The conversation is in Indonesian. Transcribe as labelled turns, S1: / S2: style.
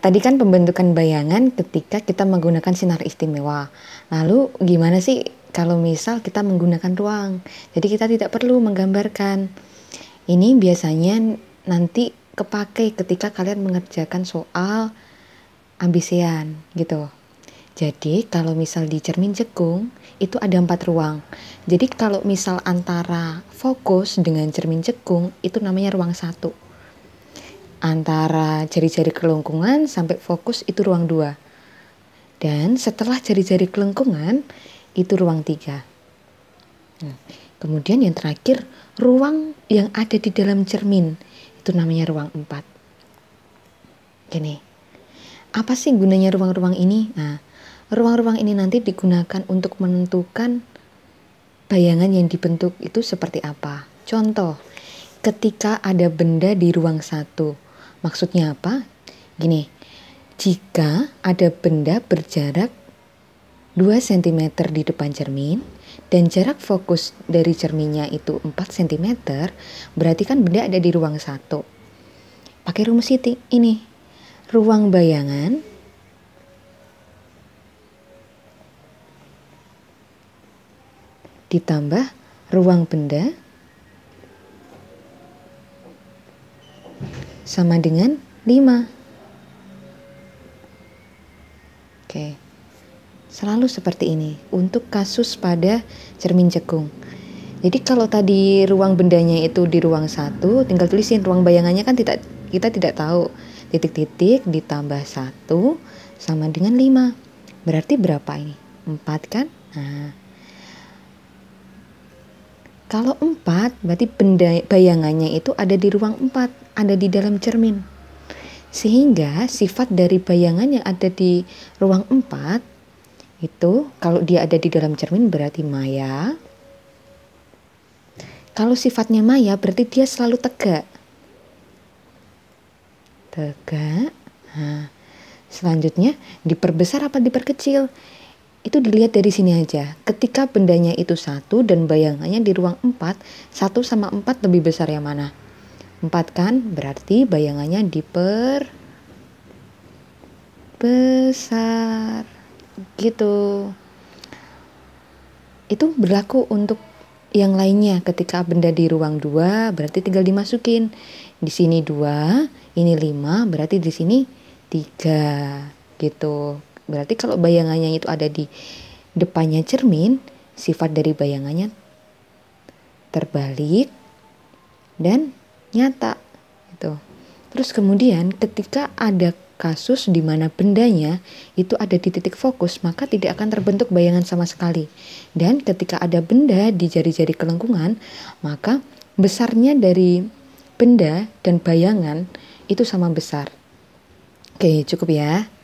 S1: tadi kan pembentukan bayangan ketika kita menggunakan sinar istimewa. Lalu gimana sih kalau misal kita menggunakan ruang? Jadi kita tidak perlu menggambarkan. Ini biasanya nanti kepake ketika kalian mengerjakan soal ambisian gitu. Jadi kalau misal di cermin cekung itu ada empat ruang. Jadi kalau misal antara fokus dengan cermin cekung itu namanya ruang satu. Antara jari-jari kelengkungan sampai fokus itu ruang dua. Dan setelah jari-jari kelengkungan itu ruang tiga. Nah, kemudian yang terakhir ruang yang ada di dalam cermin itu namanya ruang empat. Gini, apa sih gunanya ruang-ruang ini? Nah, ruang-ruang ini nanti digunakan untuk menentukan bayangan yang dibentuk itu seperti apa. Contoh, ketika ada benda di ruang satu, Maksudnya apa? Gini, jika ada benda berjarak 2 cm di depan cermin dan jarak fokus dari cerminnya itu 4 cm, berarti kan benda ada di ruang satu. Pakai rumus ini, ruang bayangan ditambah ruang benda sama dengan 5. Oke. Selalu seperti ini untuk kasus pada cermin cekung. Jadi kalau tadi ruang bendanya itu di ruang satu, tinggal tulisin ruang bayangannya kan tidak kita tidak tahu. Titik-titik ditambah satu sama dengan 5. Berarti berapa ini? 4 kan? Nah, kalau empat, berarti benda bayangannya itu ada di ruang empat, ada di dalam cermin. Sehingga sifat dari bayangan yang ada di ruang empat itu kalau dia ada di dalam cermin berarti maya. Kalau sifatnya maya berarti dia selalu tegak. Tegak. Nah, selanjutnya diperbesar apa diperkecil? itu dilihat dari sini aja. Ketika bendanya itu satu dan bayangannya di ruang 4, 1 sama 4 lebih besar yang mana? 4 kan? Berarti bayangannya diper besar gitu. Itu berlaku untuk yang lainnya ketika benda di ruang 2 berarti tinggal dimasukin. Di sini 2, ini 5, berarti di sini 3 gitu. Berarti kalau bayangannya itu ada di depannya cermin, sifat dari bayangannya terbalik dan nyata gitu. Terus kemudian ketika ada kasus di mana bendanya itu ada di titik fokus, maka tidak akan terbentuk bayangan sama sekali. Dan ketika ada benda di jari-jari kelengkungan, maka besarnya dari benda dan bayangan itu sama besar. Oke, cukup ya.